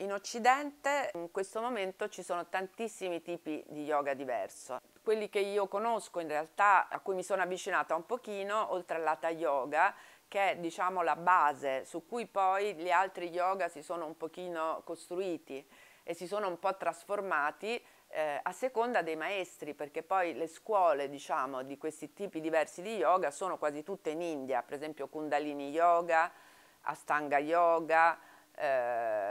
In Occidente in questo momento ci sono tantissimi tipi di yoga diverso. Quelli che io conosco in realtà, a cui mi sono avvicinata un pochino, oltre all'ata Yoga, che è diciamo la base su cui poi gli altri yoga si sono un pochino costruiti e si sono un po' trasformati eh, a seconda dei maestri, perché poi le scuole diciamo, di questi tipi diversi di yoga sono quasi tutte in India, per esempio Kundalini Yoga, Astanga Yoga, eh,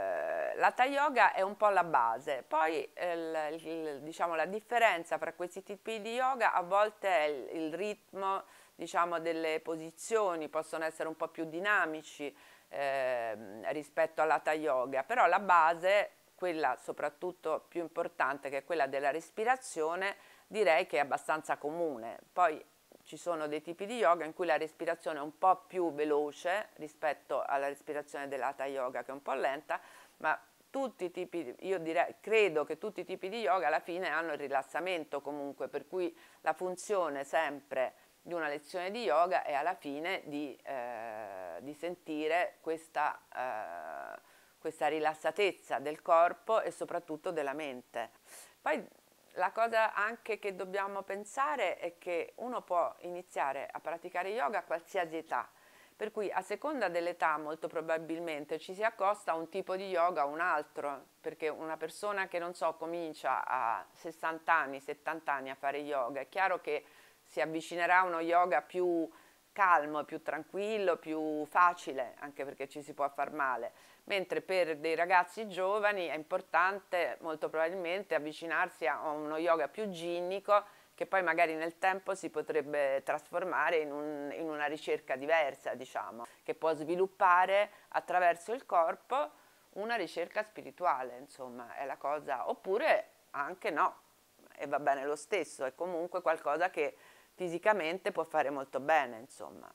l'hatha yoga è un po' la base, poi eh, il, il, diciamo, la differenza fra questi tipi di yoga a volte è il, il ritmo diciamo, delle posizioni, possono essere un po' più dinamici eh, rispetto all'hatha yoga, però la base, quella soprattutto più importante che è quella della respirazione, direi che è abbastanza comune. Poi ci sono dei tipi di yoga in cui la respirazione è un po' più veloce rispetto alla respirazione dell'ata yoga che è un po' lenta, ma tutti i tipi, io direi, credo che tutti i tipi di yoga alla fine hanno il rilassamento comunque, per cui la funzione sempre di una lezione di yoga è alla fine di, eh, di sentire questa, eh, questa rilassatezza del corpo e soprattutto della mente. Poi la cosa anche che dobbiamo pensare è che uno può iniziare a praticare yoga a qualsiasi età, per cui a seconda dell'età molto probabilmente ci si accosta a un tipo di yoga o un altro, perché una persona che non so comincia a 60 anni, 70 anni a fare yoga, è chiaro che si avvicinerà a uno yoga più calmo, più tranquillo, più facile, anche perché ci si può far male, mentre per dei ragazzi giovani è importante molto probabilmente avvicinarsi a uno yoga più ginnico che poi magari nel tempo si potrebbe trasformare in, un, in una ricerca diversa, diciamo, che può sviluppare attraverso il corpo una ricerca spirituale, insomma, è la cosa, oppure anche no, e va bene lo stesso, è comunque qualcosa che fisicamente può fare molto bene, insomma.